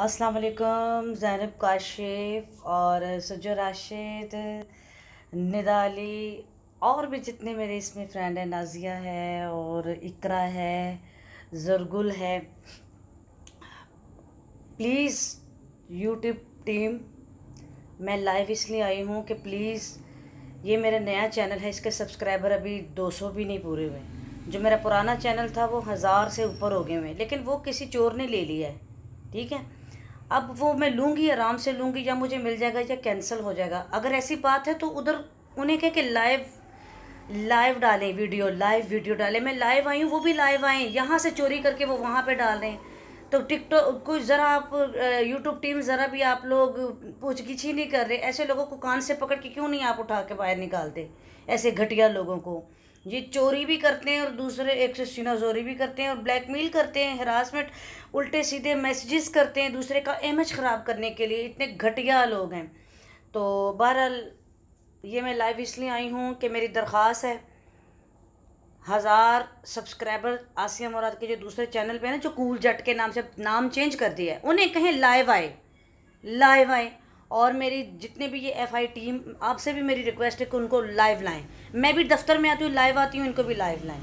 अस्सलाम वालेकुम ज़ैनब काशिफ और सुजो राशिद निदाली और भी जितने मेरे इसमें फ्रेंड हैं नाजिया है और इकरा है जरगुल है प्लीज़ यूट्यूब टीम मैं लाइव इसलिए आई हूँ कि प्लीज़ ये मेरा नया चैनल है इसके सब्सक्राइबर अभी 200 भी नहीं पूरे हुए जो मेरा पुराना चैनल था वो हज़ार से ऊपर हो गए हुए हैं लेकिन वो किसी चोर ने ले लिया है ठीक है अब वो मैं लूँगी आराम से लूँगी या मुझे मिल जाएगा या कैंसिल हो जाएगा अगर ऐसी बात है तो उधर उन्हें कह के लाइव लाइव डालें वीडियो लाइव वीडियो डालें मैं लाइव आई हूँ वो भी लाइव आएँ यहाँ से चोरी करके वो वहाँ पर डाल रहे हैं तो टिकटॉक को ज़रा आप यूट्यूब टीम ज़रा भी आप लोग पूछगिछ ही नहीं कर रहे ऐसे लोगों को कान से पकड़ के क्यों नहीं आप उठा के बाहर निकालते ऐसे घटिया लोगों को ये चोरी भी करते हैं और दूसरे एक से सिनाजोरी भी करते हैं और ब्लैकमेल करते हैं हरासमेंट उल्टे सीधे मैसेजेस करते हैं दूसरे का इमेज ख़राब करने के लिए इतने घटिया लोग हैं तो बहरहाल ये मैं लाइव इसलिए आई हूँ कि मेरी दरख्वास है हज़ार सब्सक्राइबर आसिया मुराद के जो दूसरे चैनल पे है ना जो कूल जट के नाम से नाम चेंज कर दिया है उन्हें कहें लाइव आए लाइव आए और मेरी जितने भी ये एफ आई टीम आपसे भी मेरी रिक्वेस्ट है कि उनको लाइव लाएं मैं भी दफ्तर में आती हूँ लाइव आती हूँ इनको भी लाइव लाएं